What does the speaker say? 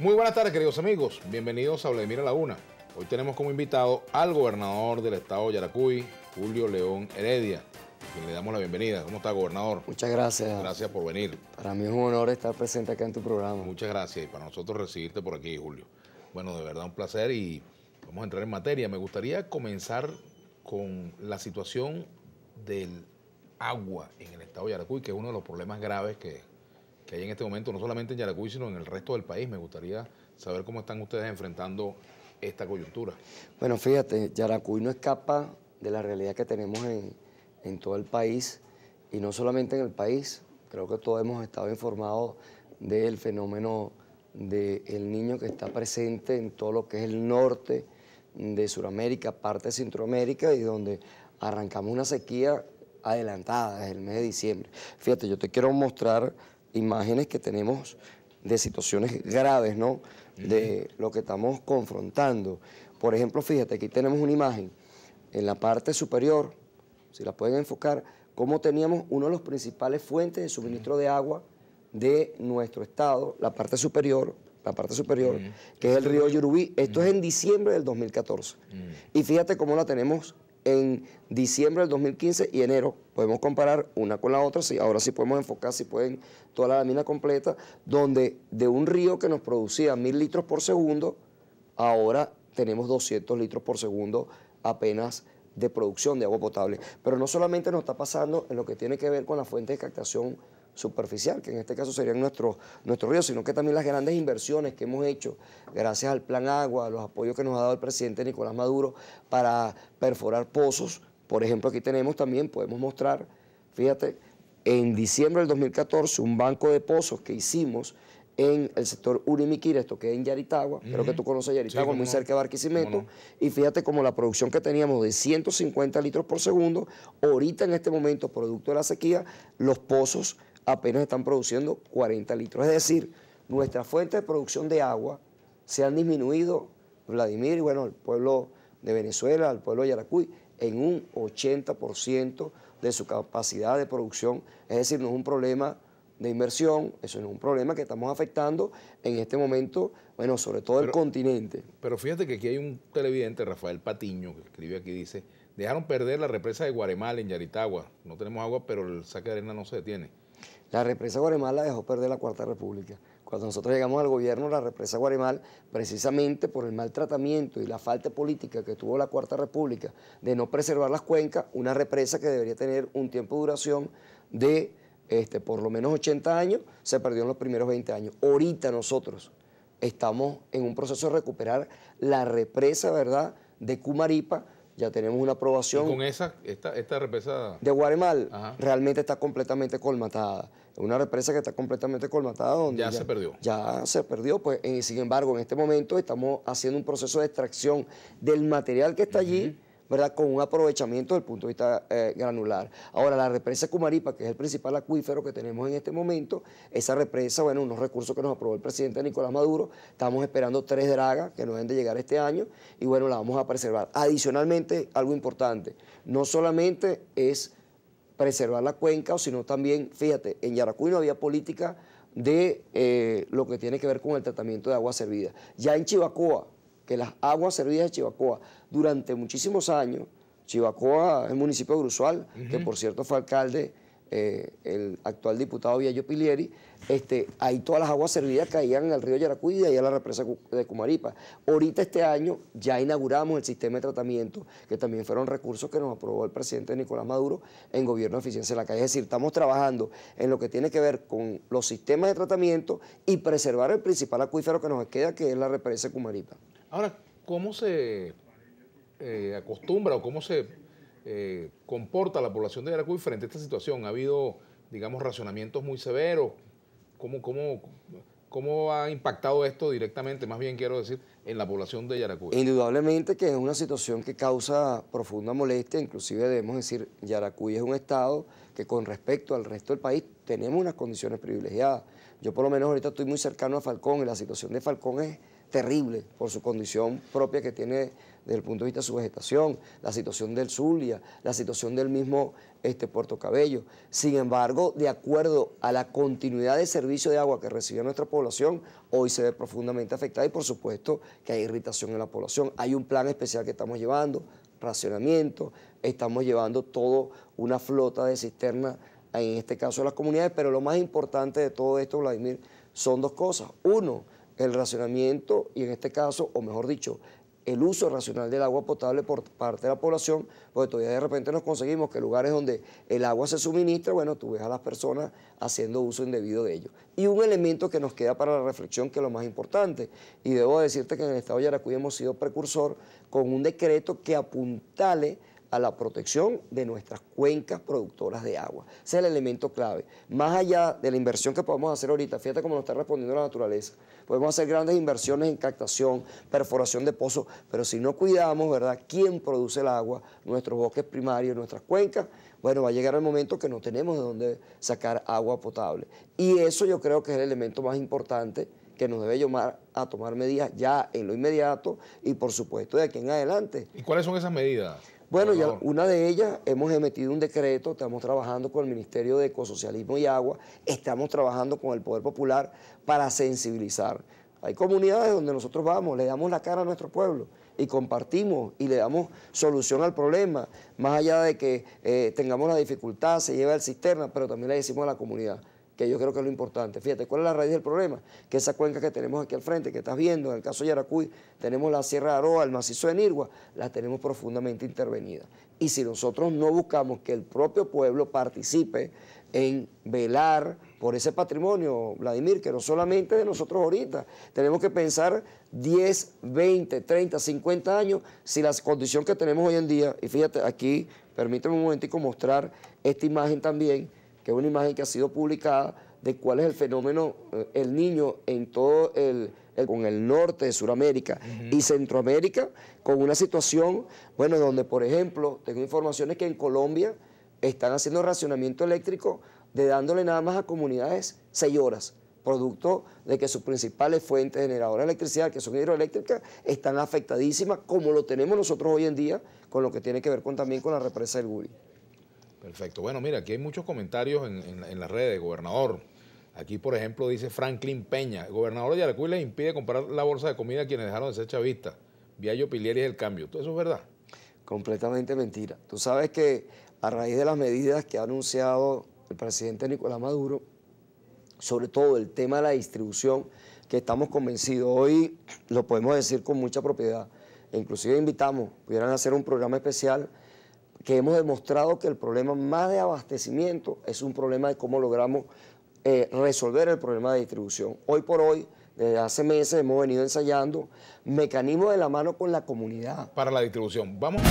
Muy buenas tardes, queridos amigos. Bienvenidos a Vladimir Laguna. Hoy tenemos como invitado al gobernador del estado de Yaracuy, Julio León Heredia, a quien le damos la bienvenida. ¿Cómo está, gobernador? Muchas gracias. Gracias por venir. Para mí es un honor estar presente acá en tu programa. Muchas gracias y para nosotros recibirte por aquí, Julio. Bueno, de verdad un placer y vamos a entrar en materia. Me gustaría comenzar con la situación del agua en el estado de Yaracuy, que es uno de los problemas graves que que hay en este momento, no solamente en Yaracuy, sino en el resto del país. Me gustaría saber cómo están ustedes enfrentando esta coyuntura. Bueno, fíjate, Yaracuy no escapa de la realidad que tenemos en, todo el país y no solamente en el país. Creo que todos hemos estado informados del fenómeno del niño que está presente en todo lo que es el norte de Sudamérica, parte de Centroamérica y donde arrancamos una sequía adelantada desde el mes de diciembre. Fíjate, yo te quiero mostrar imágenes que tenemos de situaciones graves, ¿no? De lo que estamos confrontando. Por ejemplo, fíjate, aquí tenemos una imagen en la parte superior, si la pueden enfocar, cómo teníamos una de las principales fuentes de suministro de agua de nuestro estado, la parte superior, la parte superior, que es el río Yurubí. Esto es en diciembre del 2014. Y fíjate cómo la tenemos en diciembre del 2015 y enero. Podemos comparar una con la otra, ahora sí podemos enfocar, si pueden, toda la mina completa, donde de un río que nos producía mil litros por segundo, ahora tenemos 200 litros por segundo apenas de producción de agua potable. Pero no solamente nos está pasando en lo que tiene que ver con la fuente de captación superficial, que en este caso serían nuestros, ríos, sino que también las grandes inversiones que hemos hecho gracias al Plan Agua, a los apoyos que nos ha dado el presidente Nicolás Maduro para perforar pozos. Por ejemplo, aquí tenemos también, podemos mostrar, fíjate, en diciembre del 2014 un banco de pozos que hicimos en el sector Urimiquir, esto que es en Yaritagua, creo que tú conoces Yaritagua, muy cerca de Barquisimeto, y fíjate como la producción que teníamos de 150 litros por segundo, ahorita en este momento, producto de la sequía, los pozos apenas están produciendo 40 litros. Es decir, nuestra fuente de producción de agua se han disminuido, Vladimir, y bueno, el pueblo de Venezuela, el pueblo de Yaracuy, en un 80% de su capacidad de producción. Es decir, no es un problema de inversión, eso no es un problema que estamos afectando en este momento, bueno, sobre todo el continente. Pero fíjate que aquí hay un televidente, Rafael Patiño, que escribe aquí, dice, dejaron perder la represa de Guaremal en Yaritagua, no tenemos agua, pero el saque de arena no se detiene. La represa Guaremal la dejó perder la Cuarta República. Cuando nosotros llegamos al gobierno, la represa Guaremal, precisamente por el maltratamiento y la falta política que tuvo la Cuarta República de no preservar las cuencas, una represa que debería tener un tiempo de duración de este, por lo menos 80 años, se perdió en los primeros 20 años. Ahorita nosotros estamos en un proceso de recuperar la represa, ¿verdad?, de Cumaripa, ya tenemos una aprobación. ¿Y con esa, esta, esta represa? De Guaremal, realmente está completamente colmatada. una represa que está completamente colmatada. Donde ya, se perdió. Ya se perdió, pues. sin embargo, en este momento estamos haciendo un proceso de extracción del material que está allí. ¿verdad? Con un aprovechamiento del punto de vista eh, granular. Ahora, la represa Cumaripa, que es el principal acuífero que tenemos en este momento, esa represa, bueno, unos recursos que nos aprobó el presidente Nicolás Maduro, estamos esperando tres dragas que nos deben de llegar este año y bueno, la vamos a preservar. Adicionalmente, algo importante, no solamente es preservar la cuenca, sino también, fíjate, en Yaracuy no había política de eh, lo que tiene que ver con el tratamiento de agua servida. Ya en Chivacoa, que las aguas servidas de Chivacoa durante muchísimos años, Chivacoa es el municipio de Grusual, que por cierto fue alcalde eh, el actual diputado Villayo Pilieri, este, ahí todas las aguas servidas caían al río Yaracuy y ahí a la represa de Cumaripa. Ahorita este año ya inauguramos el sistema de tratamiento, que también fueron recursos que nos aprobó el presidente Nicolás Maduro en gobierno de eficiencia de la calle. Es decir, estamos trabajando en lo que tiene que ver con los sistemas de tratamiento y preservar el principal acuífero que nos queda, que es la represa de Cumaripa. Ahora, ¿cómo se eh, acostumbra o cómo se eh, comporta la población de Yaracuy frente a esta situación? ¿Ha habido, digamos, racionamientos muy severos? ¿Cómo, cómo, cómo ha impactado esto directamente, más bien quiero decir, en la población de Yaracuy? Indudablemente que es una situación que causa profunda molestia, inclusive debemos decir, Yaracuy es un estado que con respecto al resto del país tenemos unas condiciones privilegiadas. Yo por lo menos ahorita estoy muy cercano a Falcón y la situación de Falcón es terrible por su condición propia que tiene desde el punto de vista de su vegetación, la situación del Zulia, la situación del mismo este, Puerto Cabello. Sin embargo, de acuerdo a la continuidad de servicio de agua que recibió nuestra población, hoy se ve profundamente afectada y por supuesto que hay irritación en la población. Hay un plan especial que estamos llevando, racionamiento, estamos llevando toda una flota de cisternas, en este caso a las comunidades, pero lo más importante de todo esto, Vladimir, son dos cosas. Uno, el racionamiento y en este caso, o mejor dicho, el uso racional del agua potable por parte de la población, porque todavía de repente nos conseguimos que lugares donde el agua se suministra, bueno, tú ves a las personas haciendo uso indebido de ello. Y un elemento que nos queda para la reflexión, que es lo más importante, y debo decirte que en el Estado de Yaracuy hemos sido precursor con un decreto que apuntale a la protección de nuestras cuencas productoras de agua. Ese es el elemento clave. Más allá de la inversión que podemos hacer ahorita, fíjate cómo nos está respondiendo la naturaleza. Podemos hacer grandes inversiones en captación, perforación de pozos, pero si no cuidamos, ¿verdad?, quién produce el agua, nuestros bosques primarios, nuestras cuencas, bueno, va a llegar el momento que no tenemos de dónde sacar agua potable. Y eso yo creo que es el elemento más importante que nos debe llamar a tomar medidas ya en lo inmediato y por supuesto de aquí en adelante. ¿Y cuáles son esas medidas? Bueno, ya una de ellas, hemos emitido un decreto, estamos trabajando con el Ministerio de Ecosocialismo y Agua, estamos trabajando con el Poder Popular para sensibilizar. Hay comunidades donde nosotros vamos, le damos la cara a nuestro pueblo y compartimos y le damos solución al problema, más allá de que eh, tengamos la dificultad, se lleva el cisterna, pero también le decimos a la comunidad, que yo creo que es lo importante. Fíjate, ¿cuál es la raíz del problema? Que esa cuenca que tenemos aquí al frente, que estás viendo, en el caso de Yaracuy, tenemos la Sierra Aroa, el macizo de Nirgua, la tenemos profundamente intervenida. Y si nosotros no buscamos que el propio pueblo participe en velar por ese patrimonio, Vladimir, que no solamente de nosotros ahorita, tenemos que pensar 10, 20, 30, 50 años, si las condiciones que tenemos hoy en día, y fíjate aquí, permíteme un momentico mostrar esta imagen también, que es una imagen que ha sido publicada de cuál es el fenómeno, eh, el niño en todo el, con el norte de Sudamérica y Centroamérica, con una situación, bueno, donde, por ejemplo, tengo informaciones que en Colombia están haciendo racionamiento eléctrico de dándole nada más a comunidades seis horas producto de que sus principales fuentes generadoras de electricidad, que son hidroeléctricas, están afectadísimas, como lo tenemos nosotros hoy en día, con lo que tiene que ver con, también con la represa del Guri. Perfecto. Bueno, mira, aquí hay muchos comentarios en, las redes, gobernador. Aquí, por ejemplo, dice Franklin Peña, gobernador de Yaracuy le impide comprar la bolsa de comida a quienes dejaron de ser chavistas. Viallo Pilieri es el cambio. ¿Todo eso es verdad? Completamente mentira. Tú sabes que a raíz de las medidas que ha anunciado el presidente Nicolás Maduro, sobre todo el tema de la distribución, que estamos convencidos hoy, lo podemos decir con mucha propiedad, e inclusive invitamos, pudieran hacer un programa especial que hemos demostrado que el problema más de abastecimiento es un problema de cómo logramos eh, resolver el problema de distribución. Hoy por hoy, desde hace meses, hemos venido ensayando mecanismos de la mano con la comunidad. Para la distribución, vamos.